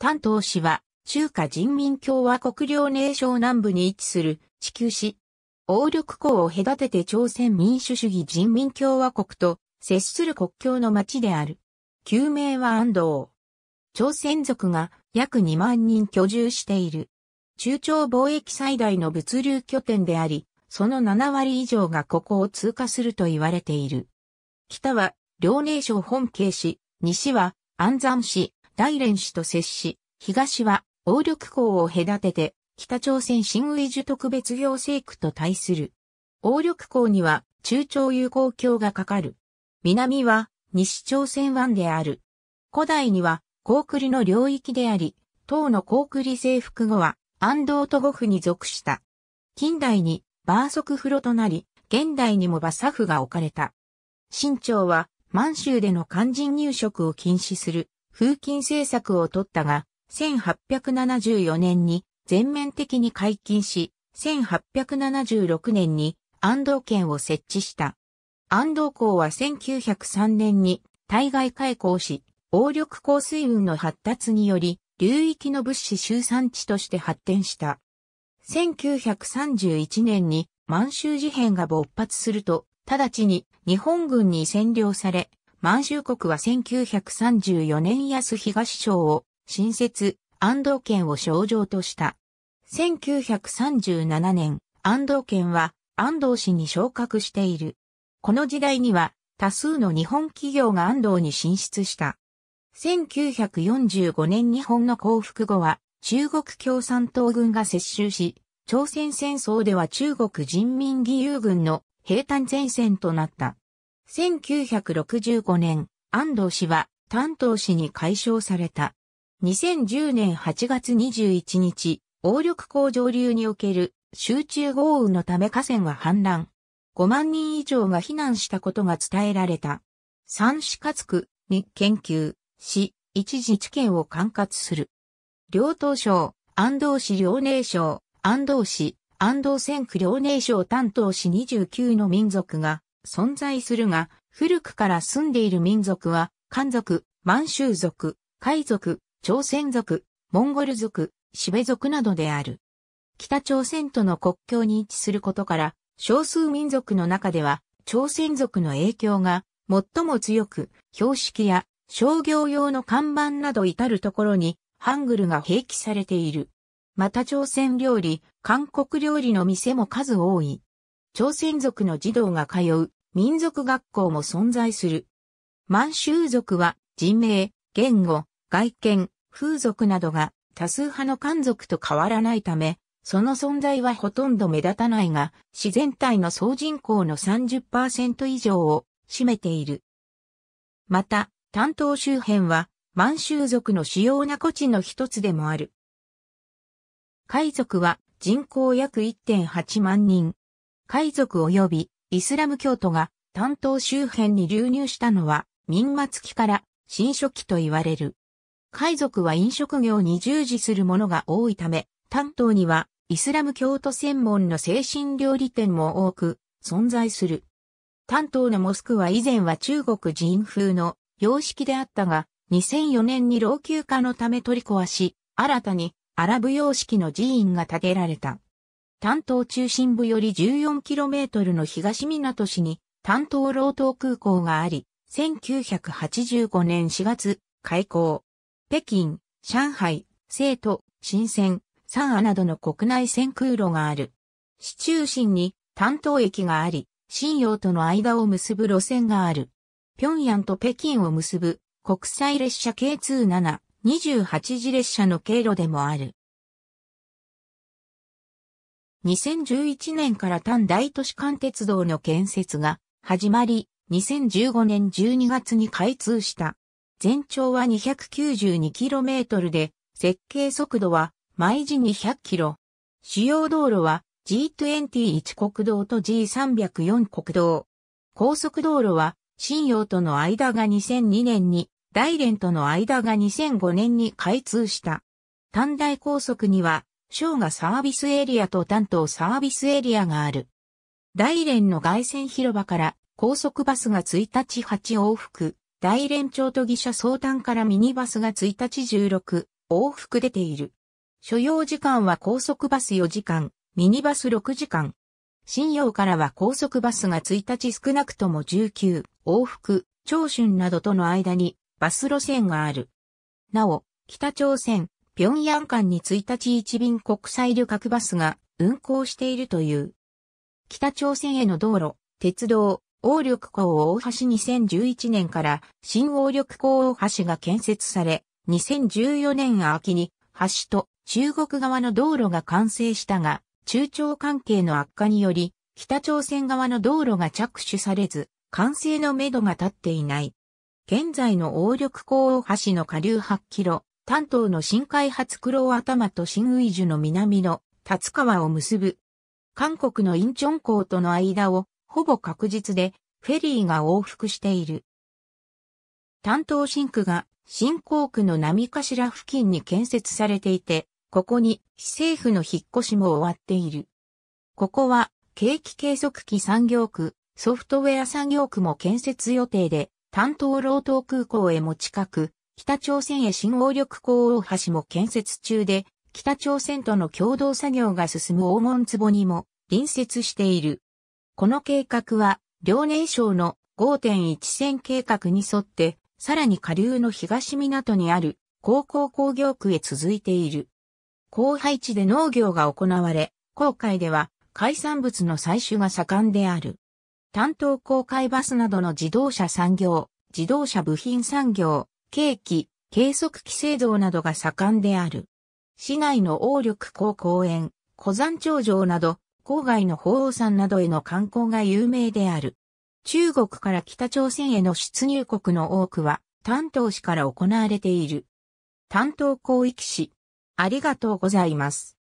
丹東市は、中華人民共和国遼寧省南部に位置する地球市。王緑港を隔てて朝鮮民主主義人民共和国と接する国境の町である。旧名は安藤。朝鮮族が約2万人居住している。中朝貿易最大の物流拠点であり、その7割以上がここを通過すると言われている。北は、遼寧省本慶市、西は、安山市、大連市と接し、東は王緑港を隔てて、北朝鮮新ウイジュ特別行政区と対する。王緑港には中朝友好橋がかかる。南は西朝鮮湾である。古代には、高栗の領域であり、唐の高栗征服後は、安道都護府に属した。近代に、バーソ風呂となり、現代にも馬サフが置かれた。清朝は、満州での肝心入植を禁止する風禁政策を取ったが、1874年に全面的に解禁し、1876年に安藤県を設置した。安藤港は1903年に対外開港し、応力降水運の発達により、流域の物資集散地として発展した。1931年に満州事変が勃発すると、直ちに日本軍に占領され、満州国は1934年安東省を新設、安藤県を象徴とした。1937年、安藤県は安藤市に昇格している。この時代には多数の日本企業が安藤に進出した。1945年日本の降伏後は中国共産党軍が接収し、朝鮮戦争では中国人民義勇軍の兵隊前線となった。1965年、安藤氏は丹東氏に解消された。2010年8月21日、王緑港上流における集中豪雨のため河川は氾濫。5万人以上が避難したことが伝えられた。三市勝区に研究、市、一自治県を管轄する。両党省、安藤氏両寧省、安藤氏、安藤線区両寧省担当市29の民族が存在するが、古くから住んでいる民族は、漢族、満州族、海族、朝鮮族、モンゴル族、シベ族などである。北朝鮮との国境に位置することから、少数民族の中では、朝鮮族の影響が最も強く、標識や商業用の看板など至るところに、ハングルが併記されている。また朝鮮料理、韓国料理の店も数多い。朝鮮族の児童が通う民族学校も存在する。満州族は人名、言語、外見、風俗などが多数派の漢族と変わらないため、その存在はほとんど目立たないが、自然体の総人口の30%以上を占めている。また、担当周辺は満州族の主要な古地の一つでもある。海族は人口約1.8万人。海族及びイスラム教徒が担当周辺に流入したのは民末期から新初期と言われる。海賊は飲食業に従事する者が多いため、担当にはイスラム教徒専門の精神料理店も多く存在する。担当のモスクは以前は中国人風の様式であったが、2004年に老朽化のため取り壊し、新たにアラブ様式の寺院が建てられた。担当中心部より 14km の東港市に担当老島空港があり、1985年4月開港。北京、上海、成都、深セ三亜などの国内線空路がある。市中心に担当駅があり、新洋との間を結ぶ路線がある。平壌と北京を結ぶ国際列車 K2728 次列車の経路でもある。2011年から単大都市間鉄道の建設が始まり、2015年12月に開通した。全長は 292km で、設計速度は毎時 200km。主要道路は G21 国道と G304 国道。高速道路は新洋との間が2002年に、大連との間が2005年に開通した。短大高速には省がサービスエリアと担当サービスエリアがある。大連の外線広場から高速バスが1日8往復、大連町と議社相談からミニバスが1日16往復出ている。所要時間は高速バス4時間、ミニバス6時間。新洋からは高速バスが1日少なくとも19往復、長春などとの間にバス路線がある。なお、北朝鮮、平壌間に1日1便国際旅客バスが運行しているという。北朝鮮への道路、鉄道、王緑港大橋2011年から新王緑港大橋が建設され、2014年秋に橋と中国側の道路が完成したが、中朝関係の悪化により、北朝鮮側の道路が着手されず、完成のめどが立っていない。現在の王緑港大橋の下流8キロ、担当の新開発黒頭と新ウイジュの南の立川を結ぶ。韓国のインチョン港との間をほぼ確実でフェリーが往復している。担当新区が新港区の波頭付近に建設されていて、ここに市政府の引っ越しも終わっている。ここは景気計測器産業区、ソフトウェア産業区も建設予定で、担当労働空港へも近く、北朝鮮へ新応力港大橋も建設中で、北朝鮮との共同作業が進む黄門壺にも隣接している。この計画は、遼寧省の5.1線計画に沿って、さらに下流の東港にある高校工業区へ続いている。高配地で農業が行われ、航海では海産物の採取が盛んである。担当航海バスなどの自動車産業、自動車部品産業、計器、計測器製造などが盛んである。市内の王緑港公園、小山頂上など、郊外の鳳凰山などへの観光が有名である。中国から北朝鮮への出入国の多くは、丹東市から行われている。丹東広域市。ありがとうございます。